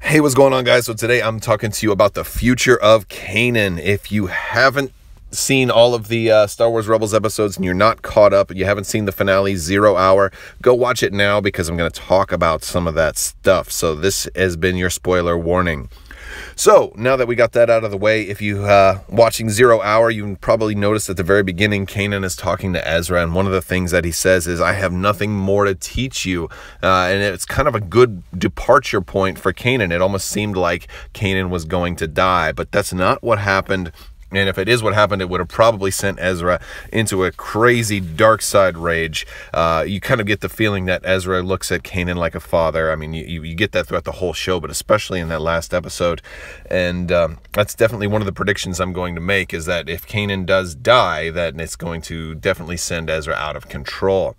Hey, what's going on, guys? So, today I'm talking to you about the future of Canaan. If you haven't seen all of the uh, Star Wars Rebels episodes and you're not caught up, you haven't seen the finale, Zero Hour, go watch it now because I'm going to talk about some of that stuff. So, this has been your spoiler warning. So now that we got that out of the way, if you uh, watching Zero Hour, you probably noticed at the very beginning, Kanan is talking to Ezra, and one of the things that he says is, "I have nothing more to teach you," uh, and it's kind of a good departure point for Kanan. It almost seemed like Kanan was going to die, but that's not what happened and if it is what happened, it would have probably sent Ezra into a crazy dark side rage. Uh, you kind of get the feeling that Ezra looks at Kanan like a father. I mean, you, you get that throughout the whole show, but especially in that last episode. And um, that's definitely one of the predictions I'm going to make is that if Kanan does die, then it's going to definitely send Ezra out of control.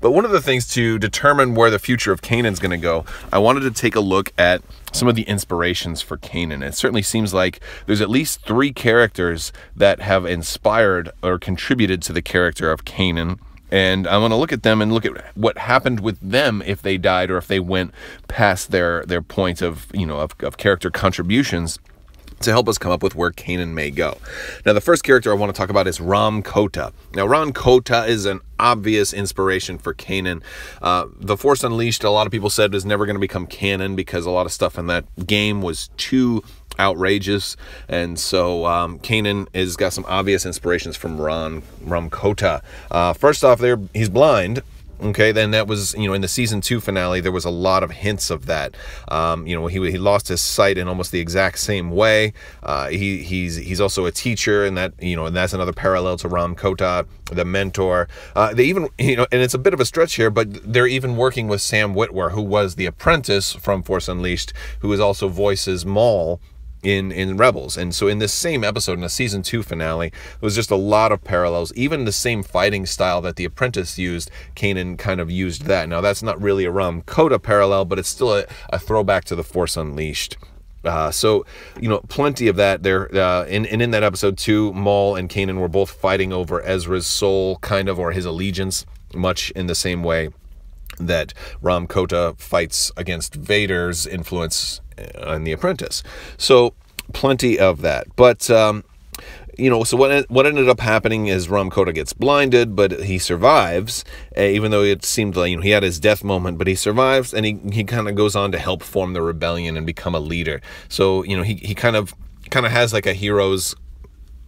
But one of the things to determine where the future of Canaan's going to go, I wanted to take a look at some of the inspirations for Canaan. It certainly seems like there's at least three characters that have inspired or contributed to the character of Canaan. And I want to look at them and look at what happened with them if they died or if they went past their their point of you know of, of character contributions to help us come up with where Canaan may go. Now, the first character I want to talk about is Ram Kota. Now, Ram Kota is an obvious inspiration for Canaan. Uh, the Force Unleashed, a lot of people said, was never going to become canon because a lot of stuff in that game was too outrageous. And so um, Kanan has got some obvious inspirations from Ron Kota. Uh, first off, there he's blind, Okay, then that was, you know, in the season two finale, there was a lot of hints of that. Um, you know, he, he lost his sight in almost the exact same way. Uh, he, he's he's also a teacher, and that, you know, and that's another parallel to Ram Kota, the mentor. Uh, they even, you know, and it's a bit of a stretch here, but they're even working with Sam Witwer, who was the apprentice from Force Unleashed, who is also voices Maul in in Rebels. And so in this same episode, in the season two finale, it was just a lot of parallels. Even the same fighting style that the apprentice used, Kanan kind of used that. Now that's not really a Ram Coda parallel, but it's still a, a throwback to the Force Unleashed. Uh, so, you know, plenty of that there. Uh, and, and in that episode, too, Maul and Kanan were both fighting over Ezra's soul, kind of, or his allegiance, much in the same way that Ram Kota fights against Vader's influence on The Apprentice. So plenty of that. But um, you know, so what what ended up happening is Ram Ramkota gets blinded, but he survives, eh, even though it seemed like you know he had his death moment, but he survives, and he he kind of goes on to help form the rebellion and become a leader. So you know, he he kind of kind of has like a hero's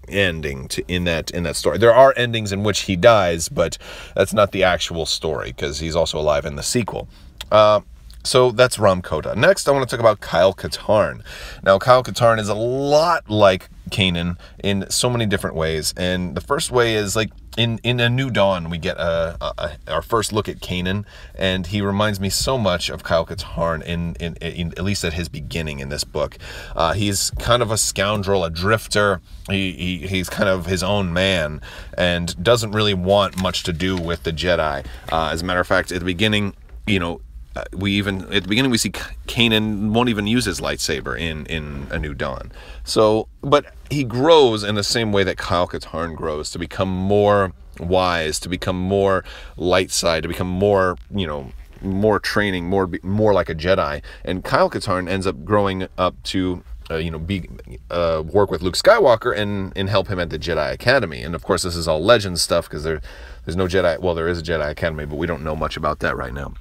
ending to in that in that story. There are endings in which he dies, but that's not the actual story because he's also alive in the sequel. Uh, so that's Ram Kota. Next, I want to talk about Kyle Katarn. Now, Kyle Katarn is a lot like Kanan in so many different ways. And the first way is like in, in A New Dawn, we get a, a, a our first look at Kanan, and he reminds me so much of Kyle Katarn, in, in, in at least at his beginning in this book. Uh, he's kind of a scoundrel, a drifter. He, he, he's kind of his own man and doesn't really want much to do with the Jedi. Uh, as a matter of fact, at the beginning, you know, uh, we even at the beginning we see Kanan won't even use his lightsaber in in A New Dawn. So, but he grows in the same way that Kyle Katarn grows to become more wise, to become more light side, to become more you know more training, more more like a Jedi. And Kyle Katarn ends up growing up to uh, you know, be uh, work with Luke Skywalker and and help him at the Jedi Academy. And of course, this is all legend stuff because there, there's no Jedi. Well, there is a Jedi Academy, but we don't know much about that right now.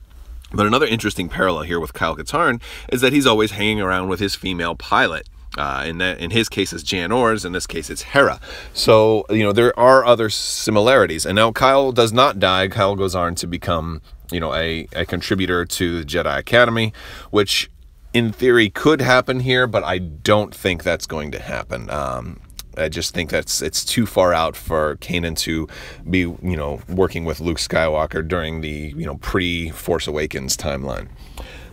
But another interesting parallel here with Kyle Katarn is that he's always hanging around with his female pilot. Uh, in, that, in his case, it's Jan Ors. In this case, it's Hera. So, you know, there are other similarities. And now Kyle does not die. Kyle goes on to become, you know, a, a contributor to the Jedi Academy, which in theory could happen here, but I don't think that's going to happen. Um, I just think that's it's too far out for Kanan to be, you know, working with Luke Skywalker during the, you know, pre Force Awakens timeline.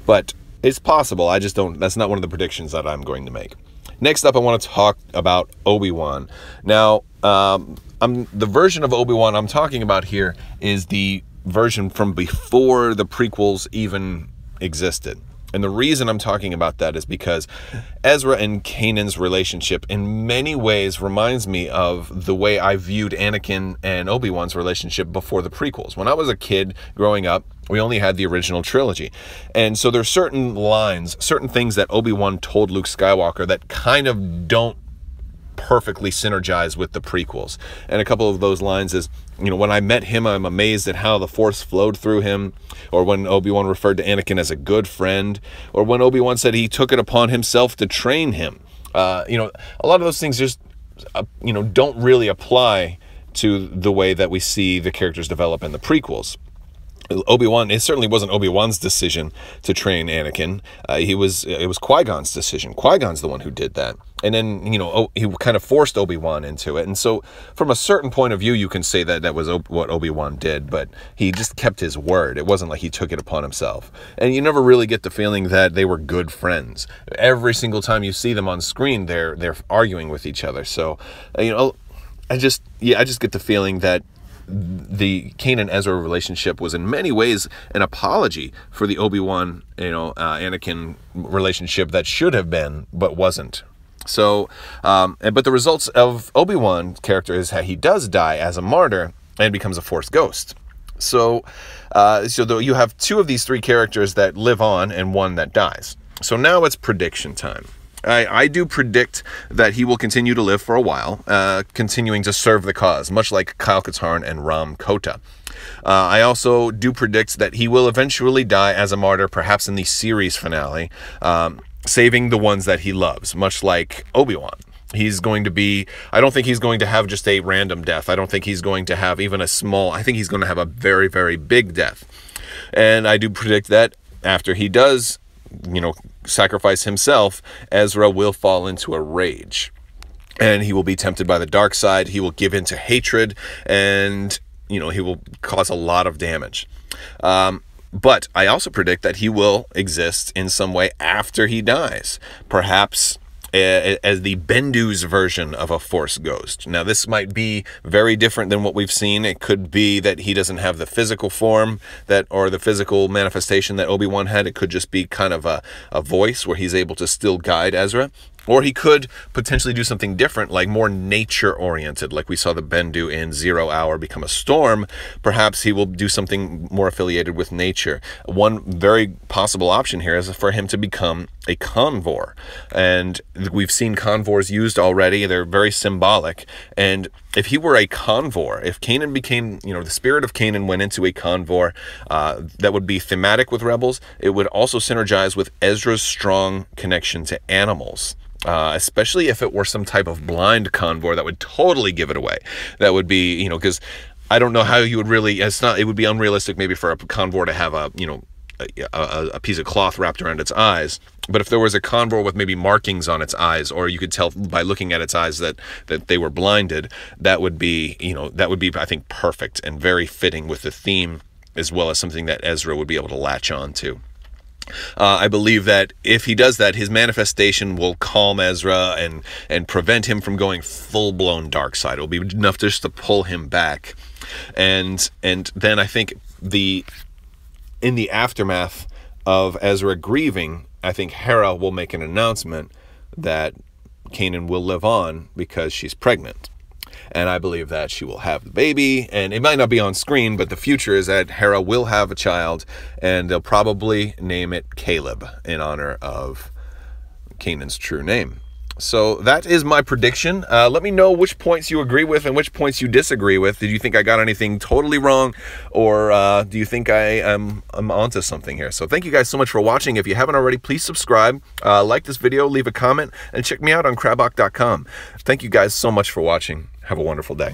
But it's possible. I just don't that's not one of the predictions that I'm going to make. Next up, I want to talk about Obi-Wan. Now, um, I'm, the version of Obi-Wan I'm talking about here is the version from before the prequels even existed. And the reason I'm talking about that is because Ezra and Kanan's relationship in many ways reminds me of the way I viewed Anakin and Obi-Wan's relationship before the prequels. When I was a kid growing up, we only had the original trilogy. And so there's certain lines, certain things that Obi-Wan told Luke Skywalker that kind of don't perfectly synergize with the prequels. And a couple of those lines is, you know, when I met him, I'm amazed at how the Force flowed through him, or when Obi Wan referred to Anakin as a good friend, or when Obi Wan said he took it upon himself to train him. Uh, you know, a lot of those things just, uh, you know, don't really apply to the way that we see the characters develop in the prequels. Obi Wan. It certainly wasn't Obi Wan's decision to train Anakin. Uh, he was it was Qui Gon's decision. Qui Gon's the one who did that, and then you know he kind of forced Obi Wan into it. And so, from a certain point of view, you can say that that was what Obi Wan did, but he just kept his word. It wasn't like he took it upon himself. And you never really get the feeling that they were good friends. Every single time you see them on screen, they're they're arguing with each other. So, uh, you know, I just yeah, I just get the feeling that the Kane and Ezra relationship was in many ways an apology for the Obi Wan, you know, uh, Anakin relationship that should have been but wasn't. So, um, but the results of Obi Wan's character is how he does die as a martyr and becomes a Force ghost. So, uh, so though you have two of these three characters that live on and one that dies. So now it's prediction time. I, I do predict that he will continue to live for a while, uh, continuing to serve the cause, much like Kyle Katarn and Ram Kota. Uh, I also do predict that he will eventually die as a martyr, perhaps in the series finale, um, saving the ones that he loves, much like Obi Wan. He's going to be, I don't think he's going to have just a random death. I don't think he's going to have even a small, I think he's going to have a very, very big death. And I do predict that after he does you know, sacrifice himself, Ezra will fall into a rage. And he will be tempted by the dark side. He will give in to hatred and, you know, he will cause a lot of damage. Um, but I also predict that he will exist in some way after he dies. Perhaps as the Bendu's version of a Force ghost. Now, this might be very different than what we've seen. It could be that he doesn't have the physical form that, or the physical manifestation that Obi Wan had. It could just be kind of a, a voice where he's able to still guide Ezra. Or he could potentially do something different, like more nature oriented, like we saw the Bendu in Zero Hour become a storm. Perhaps he will do something more affiliated with nature. One very possible option here is for him to become a convor. And we've seen convors used already. They're very symbolic. And if he were a convor, if Canaan became, you know, the spirit of Canaan went into a convor, uh, that would be thematic with rebels. It would also synergize with Ezra's strong connection to animals. Uh, especially if it were some type of blind convor that would totally give it away. That would be, you know, because I don't know how you would really. It's not. It would be unrealistic maybe for a convoy to have a you know a, a, piece of cloth wrapped around its eyes. But if there was a convor with maybe markings on its eyes, or you could tell by looking at its eyes that that they were blinded, that would be you know that would be I think perfect and very fitting with the theme as well as something that Ezra would be able to latch on to. Uh, I believe that if he does that, his manifestation will calm Ezra and and prevent him from going full blown dark side. It'll be enough just to pull him back, and and then I think the in the aftermath of Ezra grieving, I think Hera will make an announcement that Canaan will live on because she's pregnant. And I believe that she will have the baby. And it might not be on screen, but the future is that Hera will have a child, and they'll probably name it Caleb in honor of Canaan's true name so that is my prediction. Uh, let me know which points you agree with and which points you disagree with. Did you think I got anything totally wrong, or uh, do you think I am I'm onto something here? So thank you guys so much for watching. If you haven't already, please subscribe, uh, like this video, leave a comment, and check me out on Crabock.com. Thank you guys so much for watching. Have a wonderful day.